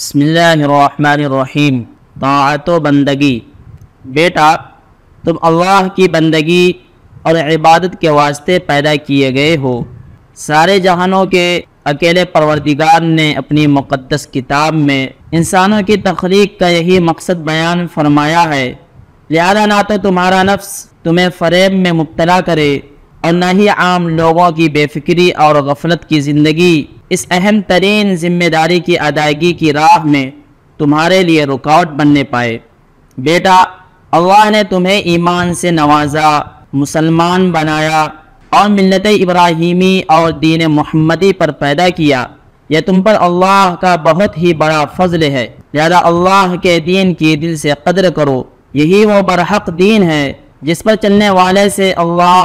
बसमीम तात बंदगी बेटा तुम अल्लाह की बंदगी और इबादत के वास्ते पैदा किए गए हो सारे जहानों के अकेले परवरदिगार ने अपनी मुक़दस किताब में इंसानों की तख्लीक का यही मकसद बयान फरमाया है लिहाजा ना तो तुम्हारा नफ्स तुम्हें फरेब में मुबतला करे और न ही आम लोगों की बेफिक्री और गफलत की ज़िंदगी इस अहम तरीन जिम्मेदारी की अदायगी की राह में तुम्हारे लिए रुकावट बनने पाए बेटा अल्लाह ने तुम्हें ईमान से नवाजा मुसलमान बनाया और मिलत इब्राहिमी और दीन महम्मदी पर पैदा किया यह तुम पर अल्लाह का बहुत ही बड़ा फजल है लिहाजा अल्लाह के दीन की दिल से कदर करो यही वो बरहक दीन है जिस पर चलने वाले से अल्लाह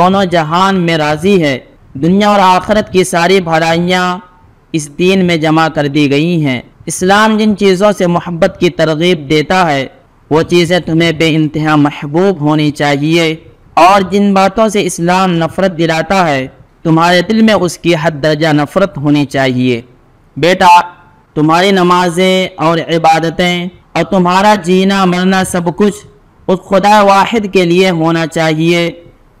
दोनों जहान में राज़ी है दुनिया और आखरत की सारी भलाइयाँ इस दीन में जमा कर दी गई हैं इस्लाम जिन चीज़ों से मोहब्बत की तरगीब देता है वो चीज़ें तुम्हें बे इंतहा महबूब होनी चाहिए और जिन बातों से इस्लाम नफ़रत दिलाता है तुम्हारे दिल में उसकी हद दर्जा नफ़रत होनी चाहिए बेटा तुम्हारी नमाजें और इबादतें और तुम्हारा जीना मरना सब कुछ उस खुदा वाहिद के लिए होना चाहिए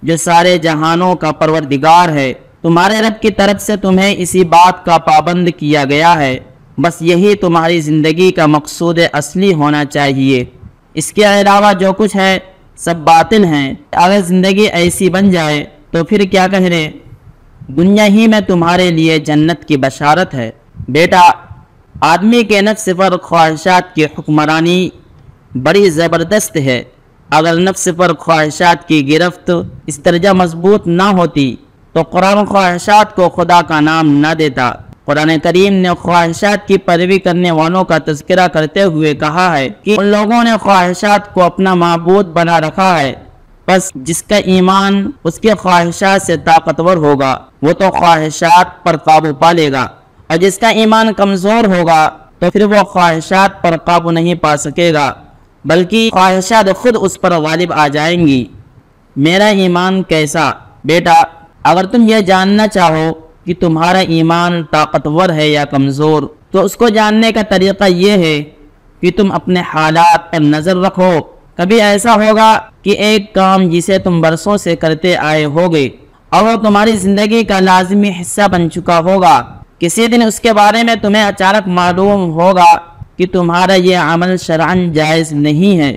जो सारे जहानों का परवरदिगार है तुम्हारे रब की तरफ से तुम्हें इसी बात का पाबंद किया गया है बस यही तुम्हारी ज़िंदगी का मकसूद असली होना चाहिए इसके अलावा जो कुछ है सब बातिल हैं अगर ज़िंदगी ऐसी बन जाए तो फिर क्या कह रहे दुनिया ही में तुम्हारे लिए जन्नत की बशारत है बेटा आदमी के नफ्स पर ख्वाहिशात की हुक्मरानी बड़ी ज़बरदस्त है अगर नफ्स पर ख्वाहिशात की गिरफ्त इस तरह मजबूत ना होती तो कुरान ख्वाहिशात को खुदा का नाम न देता कुरान करीम ने ख्वाहिशात की पैरवी करने वालों का तस्करा करते हुए कहा है कि उन लोगों ने ख्वाहिशात को अपना मबूद बना रखा है बस जिसका ईमान उसके ख्वाहिशात से ताकतवर होगा वो तो ख्वाहिशात पर काबू पा लेगा और जिसका ईमान कमज़ोर होगा तो फिर वो ख्वाहिशात पर काबू नहीं पा सकेगा बल्कि ख्वाहिशात खुद उस पर गालिब आ जाएंगी मेरा ईमान कैसा बेटा अगर तुम यह जानना चाहो कि तुम्हारा ईमान ताकतवर है या कमज़ोर तो उसको जानने का तरीक़ा यह है कि तुम अपने हालात पर नज़र रखो कभी ऐसा होगा कि एक काम जिसे तुम बरसों से करते आए होगे और वो तुम्हारी ज़िंदगी का लाजमी हिस्सा बन चुका होगा किसी दिन उसके बारे में तुम्हें अचानक मालूम होगा कि तुम्हारा ये अमल शरान जायज़ नहीं है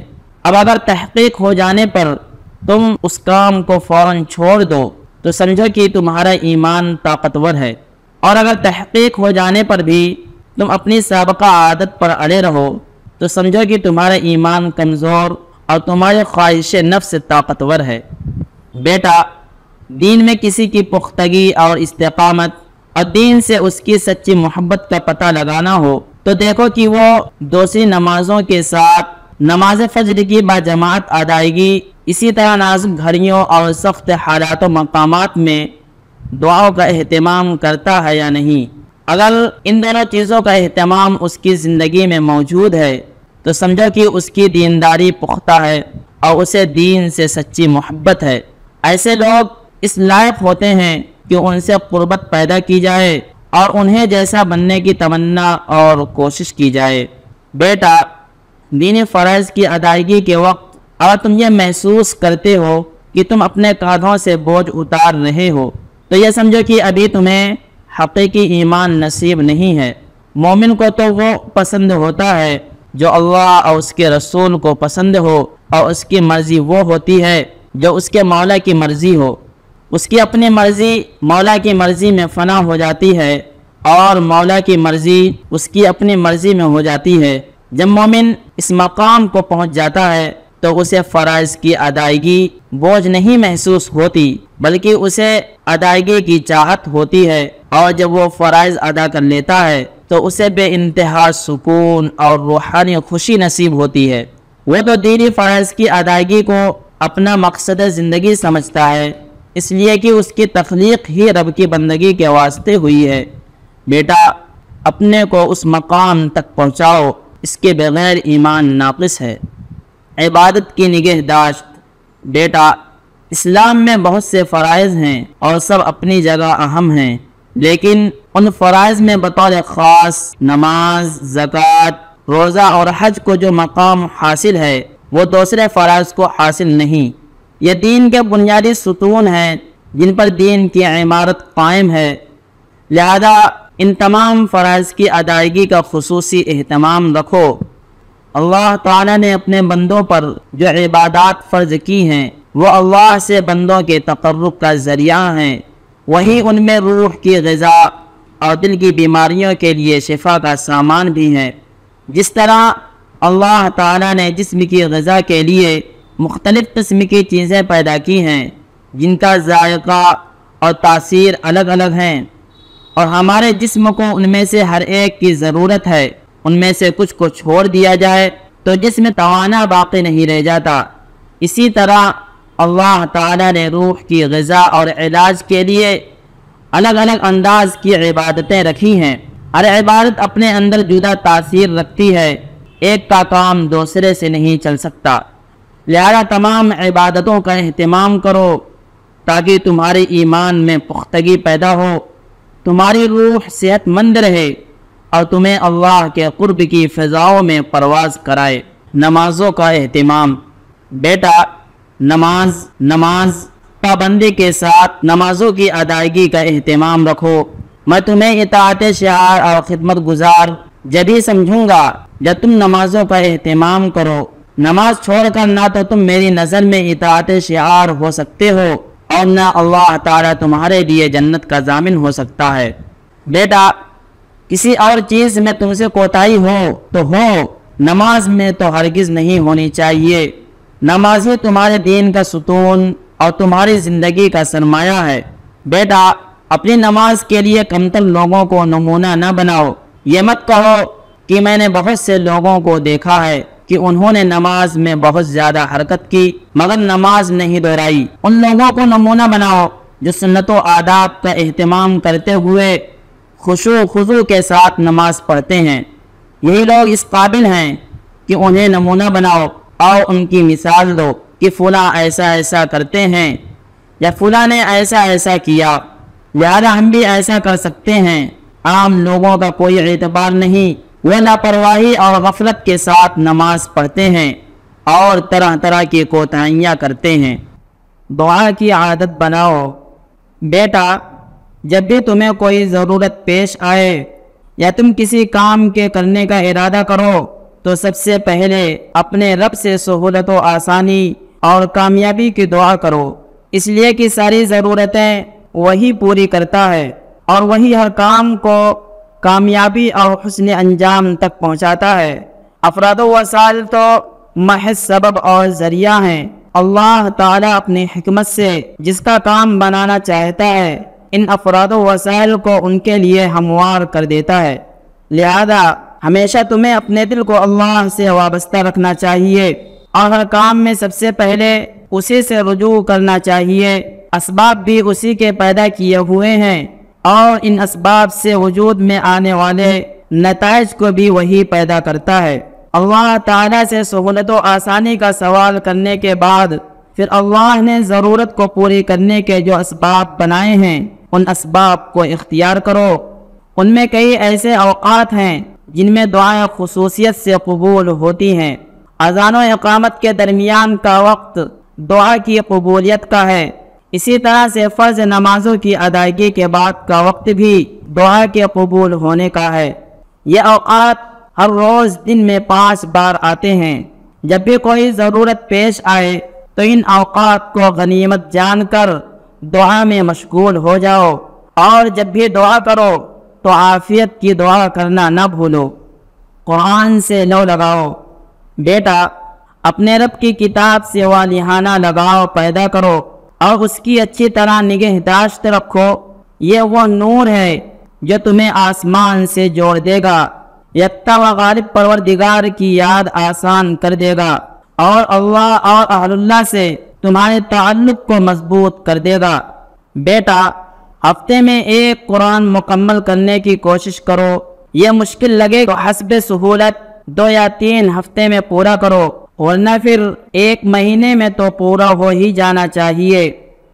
अब अगर तहकीक हो जाने पर तुम उस काम को फ़ौर छोड़ दो तो समझो कि तुम्हारा ईमान ताकतवर है और अगर तहकीक हो जाने पर भी तुम अपनी सबका आदत पर अड़े रहो तो समझो कि तुम्हारा ईमान कमज़ोर और तुम्हारे ख्वाहिश नफ्स ताकतवर है बेटा दीन में किसी की पुख्तगी और इस्तेमत और दीन से उसकी सच्ची मोहब्बत का पता लगाना हो तो देखो कि वो दूसरी नमाजों के साथ नमाज फजर की बाजमात अदायगी इसी तरह नाजुक घड़ियों और सख्त हालात मकाम में दुआओं का अहतमाम करता है या नहीं अगर इन दोनों चीज़ों का अहतमाम उसकी ज़िंदगी में मौजूद है तो समझो कि उसकी दीनदारी पुख्ता है और उसे दीन से सच्ची मोहब्बत है ऐसे लोग इस लायक होते हैं कि उनसे गुर्बत पैदा की जाए और उन्हें जैसा बनने की तमन्ना और कोशिश की जाए बेटा दीन फ़र्ज़ की अदायगी के वक्त अगर तुम यह महसूस करते हो कि तुम अपने कांधों से बोझ उतार रहे हो तो यह समझो कि अभी तुम्हें हकीकी ईमान नसीब नहीं है मोमिन को तो वो पसंद होता है जो अल्लाह और उसके रसूल को पसंद हो और उसकी मर्ज़ी वो होती है जो उसके मौला की मर्ज़ी हो उसकी अपनी मर्ज़ी मौला की मर्ज़ी में फना हो जाती है और मौला की मर्ज़ी उसकी अपनी मर्ज़ी में हो जाती है जब मोमिन इस मकाम को पहुंच जाता है तो उसे फ़राइज़ की अदायगी बोझ नहीं महसूस होती बल्कि उसे अदायगी की चाहत होती है और जब वो फ़राइज़ अदा कर लेता है तो उसे बे इंतहा सुकून और रूहानी खुशी नसीब होती है वह तो दीनी फ़राइज़ की अदायगी को अपना मकसद ज़िंदगी समझता है इसलिए कि उसकी तख्लीक ही रब की बंदगी के वास्ते हुई है बेटा अपने को उस मकाम तक पहुँचाओ इसके बगैर ईमान नाकस है इबादत की निगहदाश्त बेटा इस्लाम में बहुत से फ़रज़ हैं और सब अपनी जगह अहम हैं लेकिन उन फ़रज़ में बतौर ख़ास नमाज ज़क़़त रोज़ा और हज को जो मकाम हासिल है वो दूसरे फ़रज़ को हासिल नहीं ये दीन के बुनियादी सतून हैं जिन पर दीन की इमारत कायम है लिहाजा इन तमाम फ़राज़ की अदायगी का खसूस अहतमाम रखो अल्लाह ताला ने अपने बंदों पर जो इबादत फ़र्ज की हैं वो अल्लाह से बंदों के तकर्रब का ज़रिया हैं वहीं उनमें रूह की गज़ा और दिल की बीमारियों के लिए शिफा का सामान भी है जिस तरह अल्लाह ताला ने जिस्म की गज़ा के लिए मुख्तलिफ़ किस्म की चीज़ें पैदा की हैं जिनका जायका और तासीर अलग अलग हैं और हमारे जिस्म को उनमें से हर एक की ज़रूरत है उनमें से कुछ को छोड़ दिया जाए तो जिसम तोाना बाकी नहीं रह जाता इसी तरह अल्लाह ताला ने रूह की गज़ा और इलाज के लिए अलग अलग अंदाज की इबादतें रखी हैं हर इबादत अपने अंदर जुदा तासीर रखती है एक का काम दूसरे से नहीं चल सकता लिहाजा तमाम इबादतों का अहतमाम करो ताकि तुम्हारे ईमान में पुख्तगी पैदा हो तुम्हारी रूह सेहतमंद रहे और तुम्हें अल्लाह के कुर्ब की फ़िज़ाओं में परवाज़ कराए नमाज़ों का अहतमाम बेटा नमाज नमाज पाबंदी के साथ नमाजों की अदायगी का अहतमाम रखो मैं तुम्हें इतात शार और खिदमत गुजार जब ही समझूंगा जब तुम नमाजों का अहतमाम करो नमाज छोड़कर ना तो तुम मेरी नज़र में इतात शार हो सकते हो और ना अल्लाह तारा तुम्हारे लिए जन्नत का जामिन हो सकता है बेटा किसी और चीज़ में तुमसे कोताही हो तो हो नमाज में तो हरगिज़ नहीं होनी चाहिए नमाज ही तुम्हारे दीन का सुतून और तुम्हारी ज़िंदगी का सरमाया है बेटा अपनी नमाज के लिए कमतर लोगों को नमूना न बनाओ ये मत कहो कि मैंने बहुत से लोगों को देखा है कि उन्होंने नमाज में बहुत ज्यादा हरकत की मगर नमाज नहीं दोहराई उन लोगों को नमूना बनाओ जो सुन्नत आदाब का अहतमाम करते हुए खुशो खुशो के साथ नमाज पढ़ते हैं यही लोग इस काबिल हैं कि उन्हें नमूना बनाओ और उनकी मिसाल दो कि फुला ऐसा ऐसा करते हैं या फुला ने ऐसा ऐसा किया लिहाजा हम भी ऐसा कर सकते हैं आम लोगों का कोई एतबार नहीं वह लापरवाही और गफलत के साथ नमाज पढ़ते हैं और तरह तरह की कोताहियाँ करते हैं दुआ की आदत बनाओ बेटा जब भी तुम्हें कोई ज़रूरत पेश आए या तुम किसी काम के करने का इरादा करो तो सबसे पहले अपने रब से सहूलत व आसानी और कामयाबी की दुआ करो इसलिए कि सारी ज़रूरतें वही पूरी करता है और वही हर काम को कामयाबी और हसन अंजाम तक पहुँचाता है अफराद वसाइल तो महज सबब और ज़रिया हैं अल्लाह ताला अपनी हमत से जिसका काम बनाना चाहता है इन अफराद वसाइल को उनके लिए हमवार कर देता है लिहाजा हमेशा तुम्हें अपने दिल को अल्लाह से वाबस्ता रखना चाहिए और हर काम में सबसे पहले उसी से रजू करना चाहिए इसबाब भी उसी के पैदा किए हुए हैं और इन इसबाब से वजूद में आने वाले नतज को भी वही पैदा करता है अल्लाह ताला से सहूलत व आसानी का सवाल करने के बाद फिर अल्लाह ने ज़रूरत को पूरी करने के जो इसबाब बनाए हैं उन इसबाब को इख्तियार करो उनमें कई ऐसे अवकात हैं जिनमें दुआएँ खसूसियत से कबूल होती हैं अजान इकामत के दरमियान का वक्त दुआ की कबूलियत का है इसी तरह से फ़र्ज नमाजों की अदायगी के बाद का वक्त भी दुआ के कबूल होने का है ये अवकात हर रोज़ दिन में पाँच बार आते हैं जब भी कोई ज़रूरत पेश आए तो इन अवकात को गनीमत जानकर दुआ में मशगूल हो जाओ और जब भी दुआ करो तो आफियत की दुआ करना न भूलो कुरान से लो लगाओ बेटा अपने रब की किताब से वालिहाना लगाओ पैदा करो और उसकी अच्छी तरह निगहदाश्त रखो ये वो नूर है जो तुम्हें आसमान से जोड़ देगा यत्ता व गालिब परवरदिगार की याद आसान कर देगा और अल्लाह और अहलुल्ला से तुम्हारे ताल्लुक को मजबूत कर देगा बेटा हफ्ते में एक कुरान मुकम्मल करने की कोशिश करो यह मुश्किल लगे तो हसब सहूलत दो या तीन हफ्ते में पूरा करो वरना फिर एक महीने में तो पूरा हो ही जाना चाहिए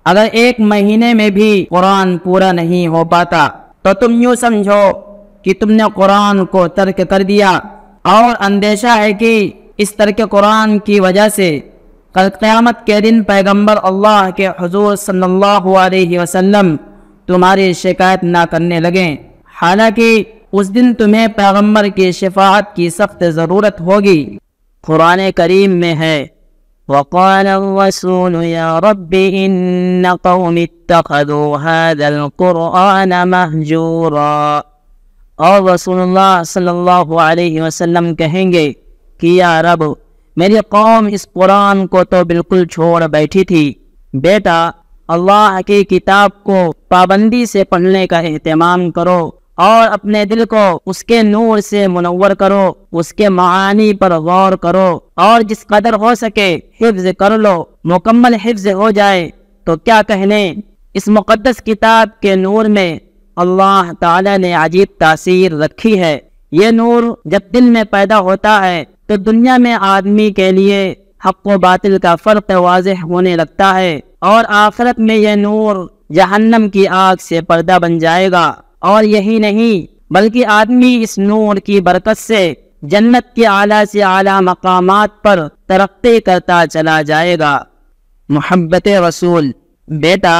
अगर एक महीने में भी कुरान पूरा नहीं हो पाता तो तुम यूँ समझो कि तुमने कुरान को तर्क कर दिया और अंदेशा है कि इस तर्क कुरान की वजह से कल क़्यामत के दिन पैगंबर अल्लाह के हजूर सल्लल्लाहु अलैहि वसल्लम तुम्हारी शिकायत ना करने लगें हालांकि उस दिन तुम्हें पैगंबर की शफात की सख्त ज़रूरत होगी कुरान करीम में है वक़ाल रसूल या रब इन कौम तखदो हदल कुरान महजूरा और रसूलुल्लाह सल्लल्लाहु अलैहि वसल्लम कहेंगे कि या रब मेरी कौम इस कुरान को तो बिल्कुल छोड़ बैठी थी बेटा अल्लाह की किताब को पाबंदी से पढ़ने का अहतमाम करो और अपने दिल को उसके नूर से मुनवर करो उसके मानी पर गौर करो और जिस कदर हो सके हिफ्ज कर लो मुकम्मल हिफ्ज हो जाए तो क्या कहने इस मुकदस किताब के नूर में अल्लाह ताला ने अजीब तासीर रखी है ये नूर जब दिल में पैदा होता है तो दुनिया में आदमी के लिए हक व बातिल का फ़र्क वाज होने लगता है और आखिरत में यह नूर जहन्नम की आग से पर्दा बन जाएगा और यही नहीं बल्कि आदमी इस नूर की बरकत से जन्नत के आला से आला मकाम पर तरक्की करता चला जाएगा मोहब्बत रसूल बेटा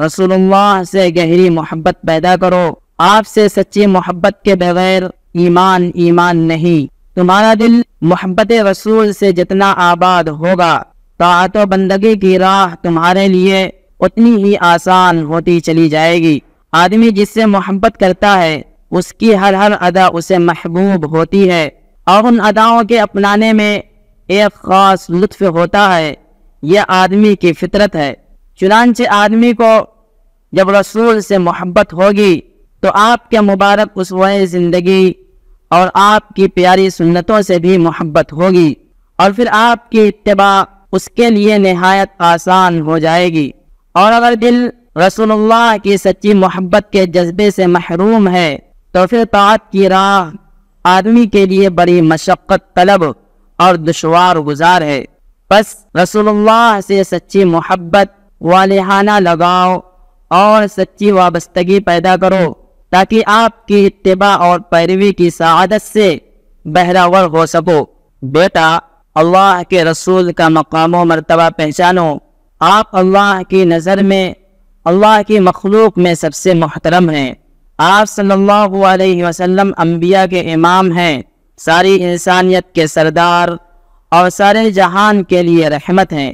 रसूलुल्लाह से गहरी मोहब्बत पैदा करो आपसे सच्ची मोहब्बत के बगैर ईमान ईमान नहीं तुम्हारा दिल मोहब्बत रसूल से जितना आबाद होगा तातो बंदगी की राह तुम्हारे लिए उतनी ही आसान होती चली जाएगी आदमी जिससे मोहब्बत करता है उसकी हर हर अदा उसे महबूब होती है और उन अदाओं के अपनाने में एक ख़ास लुत्फ होता है यह आदमी की फितरत है चुनानच आदमी को जब रसूल से मोहब्बत होगी तो आपके मुबारक उसवाए ज़िंदगी और आपकी प्यारी सुन्नतों से भी मोहब्बत होगी और फिर आपकी इतबा उसके लिए नहायत आसान हो जाएगी और अगर दिल रसूलुल्लाह की सच्ची मोहब्बत के जज्बे से महरूम है तो फिर तात की राह आदमी के लिए बड़ी मशक्क़त तलब और दुशवार गुजार है बस रसूलुल्लाह से सच्ची मोहब्बत वालेहाना लगाओ और सच्ची वाबस्तगी पैदा करो ताकि आपकी इतबा और पैरवी की सआदत से बहरावर हो सको बेटा अल्लाह के रसूल का मकाम मरतबा पहचानो आप अल्लाह की नज़र में अल्लाह की मखलूक में सबसे मोहतरम हैं आप सल्लल्लाहु अलैहि वसल्लम अम्बिया के इमाम हैं सारी इंसानियत के सरदार और सारे जहान के लिए रहमत हैं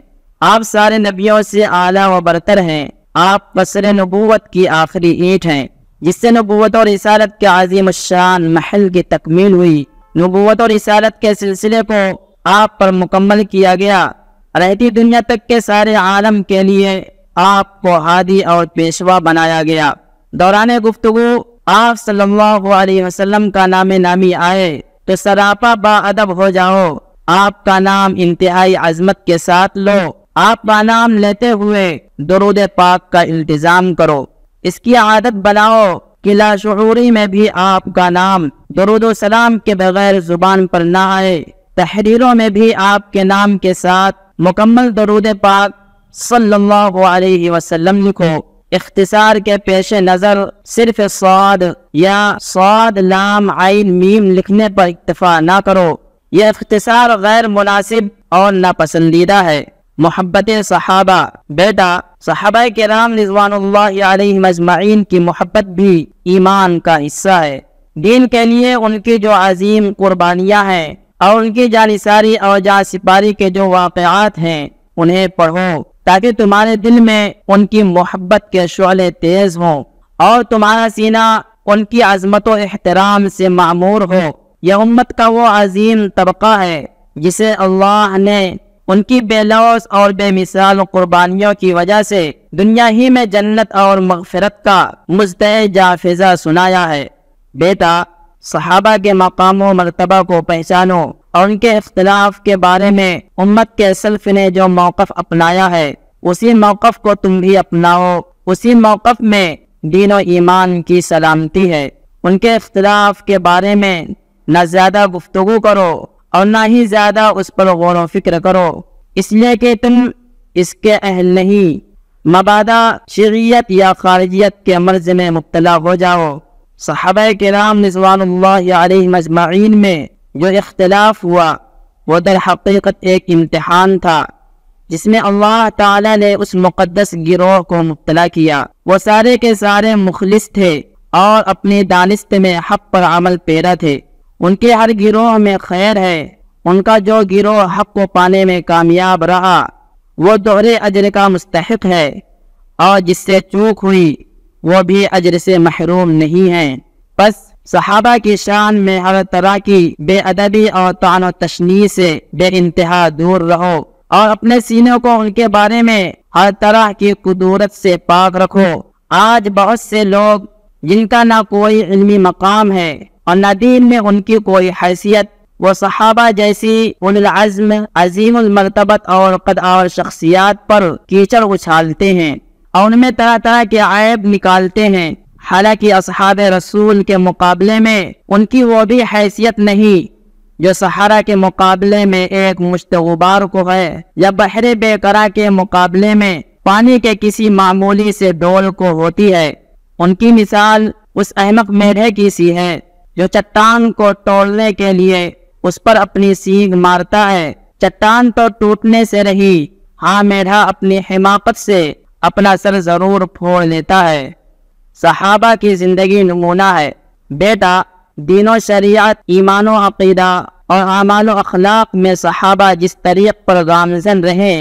आप सारे नबियों से आला व बरतर हैं आप बसर नबूत की आखिरी ईंट हैं जिससे नबूत और इसारत के अजीम शान महल की तकमील हुई नबूत और इसारत के सिलसिले को आप पर मुकम्मल किया गया रहती दुनिया तक के सारे आलम के लिए आपको आदि हादी और पेशवा बनाया गया दौरान गुफ्तु आप सल्लल्लाहु अलैहि वसल्लम का नाम नामी आए तो सरापा बाअदब हो जाओ आपका नाम इंतहाई अजमत के साथ लो आपका नाम लेते हुए दरुद पाक का इल्तजाम करो इसकी आदत बनाओ किला शुरूरी में भी आपका नाम दरुद सलाम के बगैर जुबान पर ना आए तहरीरों में भी आपके नाम के साथ मुकम्मल दरुद पाक सल्लाम लिखो इख्तिसार के पेश नज़र सिर्फ स्वाद या स्वाद लाम आइन मीम लिखने पर इतफ़ा ना करो यह इख्तिसार गैर मुनासिब और नापसंदीदा है मोहब्बत सहाबा बेटा सहाबा के राम रिजवान मजमाइन की मोहब्बत भी ईमान का हिस्सा है दीन के लिए उनकी जो अजीम कुर्बानियाँ हैं और उनकी जानिसारी और जा सिपारी के जो वाक़ात हैं उन्हें पढ़ो ताकि तुम्हारे दिल में उनकी मोहब्बत के शोले तेज हों और तुम्हारा सीना उनकी आजमत व एहतराम से मामूर हो यह उम्मत का वो अजीम तबका है जिसे अल्लाह ने उनकी बेलौस और बेमिसाल कुर्बानियों की वजह से दुनिया ही में जन्नत और मगफरत का मुस्त जाफिजा सुनाया है बेटा सहाबा के मकाम मरतबा को पहचानो और उनके अख्तिलाफ के बारे में उम्मत के सल्फ ने जो मौकफ अपनाया है उसी मौकफ़ को तुम भी अपनाओ उसी मौकफ में दीन और ईमान की सलामती है उनके अख्तलाफ के बारे में न ज़्यादा गुफ्तु करो और ना ही ज़्यादा उस पर गौर फिक्र करो इसलिए कि तुम इसके अहल नहीं मबादा शरीयत या खारजियत के मर्ज में मुबतला हो जाओ साहब कराम रिजवान मजमाइन में जो इख्तलाफ हुआ वो दर हकीकत एक इम्तहान था जिसमें अल्लाह ताला ने उस मुक़दस गिरोह को मुबला किया वो सारे के सारे मुखलिस थे और अपनी दानिस्त में हक पर अमल पैरा थे उनके हर गिरोह में खैर है उनका जो गिरोह हक को पाने में कामयाब रहा वो दोहरे अजर का मुस्तक है और जिससे चूक हुई वो भी अजर से महरूम नहीं है बस सहाबा की शान में हर तरह की बेअदबी और तान तशनी से बे इंतहा दूर रहो और अपने सीनों को उनके बारे में हर तरह की कुदूरत से पाक रखो आज बहुत से लोग जिनका ना कोई इलमी मकाम है और न दीन में उनकी कोई हैसियत वो सहाबा जैसी उनम अजीम मरतबत और कद और शख्सियात पर कीचड़ उछालते हैं और उनमें तरह तरह के आयब निकालते हैं हालांकि असहाब रसूल के मुकाबले में उनकी वो भी हैसियत नहीं जो सहारा के मुकाबले में एक मुश्त गुबार को है या बहरे बेकरा के मुकाबले में पानी के किसी मामूली से डोल को होती है उनकी मिसाल उस अहमक मेढे की सी है जो चट्टान को तोड़ने के लिए उस पर अपनी सींग मारता है चट्टान तो टूटने से रही हाँ मेढा अपनी हिमाकत से अपना सर जरूर फोड़ लेता है सहाबा की ज़िंदगी नमूना है बेटा दिनों शरीयत ईमान अकीदा और अमाल अखलाक में सहाबा जिस तरीक़ पर गामजन रहे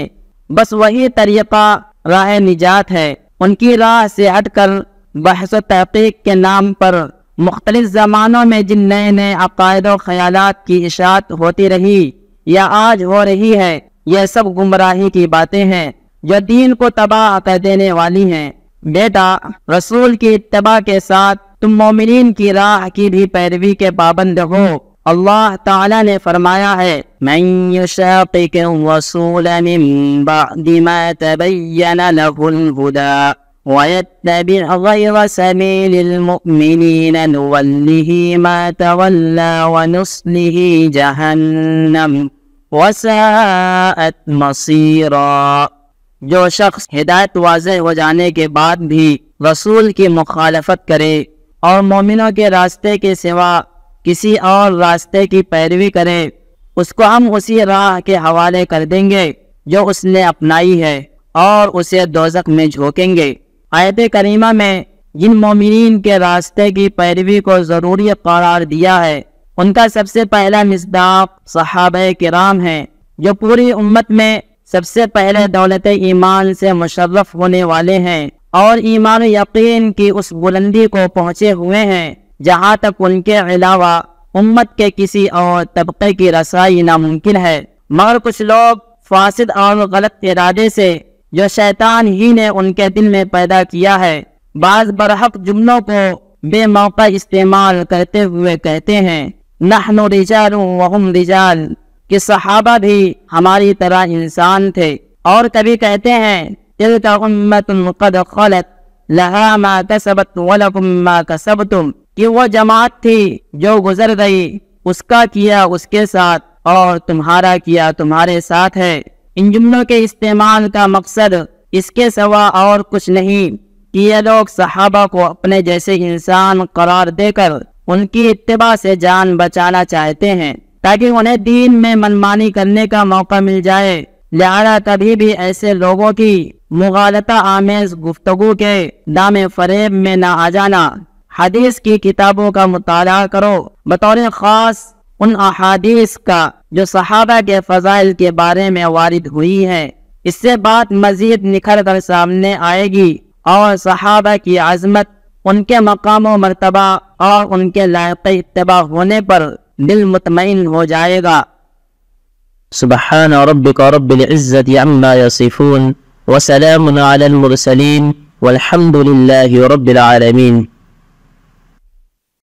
बस वही तरीक़ा राह निजात है उनकी राह से हट कर बहस तहकीक के नाम पर मुख्तलिफ ज़मानों में जिन नए नए अकायद और ख्याल की इशात होती रही या आज हो रही है यह सब गुमराही की बातें हैं जो दीन को तबाह कर देने वाली हैं بیٹا رسول کی اتباع کے ساتھ تم مومنین کی راہ کی بھی پیروی کے پابند ہو اللہ تعالی نے فرمایا ہے من يشاقق الرسول من بعد ما تبين له الهدى ويتبع غير سبيل المؤمنين نوله ما تولى ونصله جهنم وساءت مصيرا जो शख्स हिदायत वाज हो जाने के बाद भी रसूल की मुखालफत करे और मोमिनों के रास्ते के सिवा किसी और रास्ते की पैरवी करे उसको हम उसी राह के हवाले कर देंगे जो उसने अपनाई है और उसे दोजक में झोंकेंगे आयत करीमा में जिन मोमिन के रास्ते की पैरवी को ज़रूरी करार दिया है उनका सबसे पहला मजदाक सहाब कराम है जो पूरी उम्मत में सबसे पहले दौलत ईमान से मुशर्रफ होने वाले हैं और ईमान यकीन की उस बुलंदी को पहुँचे हुए हैं जहाँ तक उनके अलावा उम्मत के किसी और तबके की रसाई नामुमकिन है मगर कुछ लोग फासद और गलत इरादे से जो शैतान ही ने उनके दिल में पैदा किया है बाज बरहक जुमलों को बेमौका इस्तेमाल करते हुए कहते हैं नहनो रिजाल वहम रिजाल कि सहाबा भी हमारी तरह इंसान थे और कभी कहते हैं तिल का उम्मत कि वो जमात थी जो गुजर गई उसका किया उसके साथ और तुम्हारा किया तुम्हारे साथ है इन जुमलों के इस्तेमाल का मकसद इसके सवा और कुछ नहीं कि ये लोग सहाबा को अपने जैसे इंसान करार देकर उनकी इतबा से जान बचाना चाहते हैं ताकि उन्हें दीन में मनमानी करने का मौका मिल जाए लिहाजा कभी भी ऐसे लोगों की मुगालता आमेज गुफ्तगु के दाम फरेब में न आ जाना हदीस की किताबों का मुताला करो बतौर खास उन अहादीस का जो सहाबा के फ़जाइल के बारे में वारिद हुई है इससे बात मजीद निखर कर सामने आएगी और सहाबा की आज़मत उनके मकाम मरतबा और उनके लायक इतबा होने पर دل مطمئن ہو جائے گا سبحان ربك رب العزة عما يصفون وسلام على المرسلين والحمد لله رب العالمين